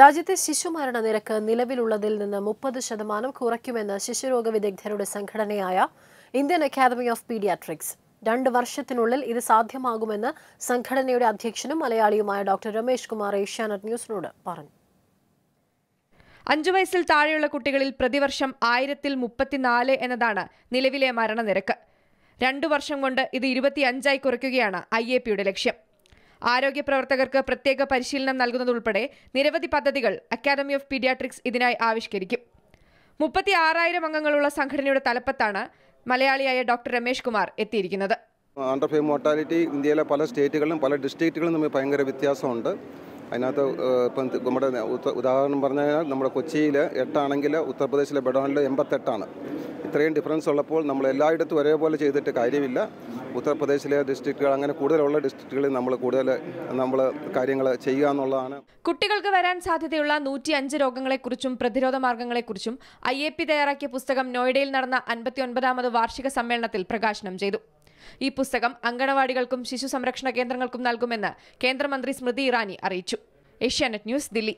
രാജ്യത്തെ ശിശുമരണ നിരക്ക് നിലവിലുള്ളതിൽ നിന്ന് മുപ്പത് ശതമാനം കുറയ്ക്കുമെന്ന് ശിശുരോഗ വിദഗ്ധരുടെ സംഘടനയായ ഇന്ത്യൻ അക്കാദമി ഓഫ് പീഡിയാട്രിക്സ് രണ്ട് വർഷത്തിനുള്ളിൽ ഇത് സാധ്യമാകുമെന്ന് സംഘടനയുടെ അധ്യക്ഷനും മലയാളിയുമായ ഡോക്ടർ രമേശ് കുമാർ ഏഷ്യാനെറ്റ് ന്യൂസിനോട് പറഞ്ഞു അഞ്ചു വയസ്സിൽ താഴെയുള്ള കുട്ടികളിൽ പ്രതിവർഷം ആയിരത്തിൽ മുപ്പത്തിനാല് എന്നതാണ് നിലവിലെ മരണനിരക്ക് രണ്ടു വർഷം കൊണ്ട് ഇത് ഇരുപത്തിയഞ്ചായി കുറയ്ക്കുകയാണ് ഐ എ പിയുടെ ലക്ഷ്യം ആരോഗ്യ പ്രവർത്തകർക്ക് പ്രത്യേക പരിശീലനം നൽകുന്നതുൾപ്പെടെ നിരവധി പദ്ധതികൾ അക്കാദമി ഓഫ് പീഡിയാട്രിക്സ് ഇതിനായി ആവിഷ്കരിക്കും മുപ്പത്തി ആറായിരം അംഗങ്ങളുള്ള സംഘടനയുടെ തലപ്പത്താണ് മലയാളിയായ ഡോക്ടർ രമേശ് കുമാർ എത്തിയിരിക്കുന്നത് അണ്ടർ ഫൈവ് മോർട്ടാലിറ്റി ഇന്ത്യയിലെ പല സ്റ്റേറ്റുകളിലും പല ഡിസ്ട്രിക്റ്റുകളിലും തമ്മിൽ ഭയങ്കര വ്യത്യാസമുണ്ട് അതിനകത്ത് ഇപ്പം നമ്മുടെ ഉദാഹരണം പറഞ്ഞു കഴിഞ്ഞാൽ നമ്മുടെ കൊച്ചിയിൽ എട്ടാണെങ്കിൽ ഉത്തർപ്രദേശിലെ ബഡോണിൽ എൺപത്തെട്ടാണ് ഇത്രയും ഡിഫറൻസ് ഉള്ളപ്പോൾ നമ്മൾ എല്ലായിടത്തും ഒരേപോലെ ചെയ്തിട്ട് കാര്യമില്ല ഉത്തർപ്രദേശിലെ ഡിസ്ട്രിക്റ്റുകൾ അങ്ങനെ കൂടുതലുള്ള ഡിസ്ട്രിക്റ്റുകളിൽ നമ്മൾ കൂടുതൽ നമ്മൾ കാര്യങ്ങൾ ചെയ്യുക എന്നുള്ളതാണ് കുട്ടികൾക്ക് വരാൻ സാധ്യതയുള്ള നൂറ്റി അഞ്ച് രോഗങ്ങളെക്കുറിച്ചും പ്രതിരോധ മാർഗങ്ങളെക്കുറിച്ചും ഐ എ പി തയ്യാറാക്കിയ പുസ്തകം നോയിഡയിൽ നടന്ന അൻപത്തി ഒൻപതാമത് വാർഷിക സമ്മേളനത്തിൽ പ്രകാശനം ചെയ്തു ഈ പുസ്തകം അങ്കണവാടികൾക്കും ശിശു സംരക്ഷണ കേന്ദ്രങ്ങൾക്കും നൽകുമെന്ന് കേന്ദ്രമന്ത്രി സ്മൃതി ഇറാനി അറിയിച്ചു ഏഷ്യാനെറ്റ് ന്യൂസ് ദില്ലി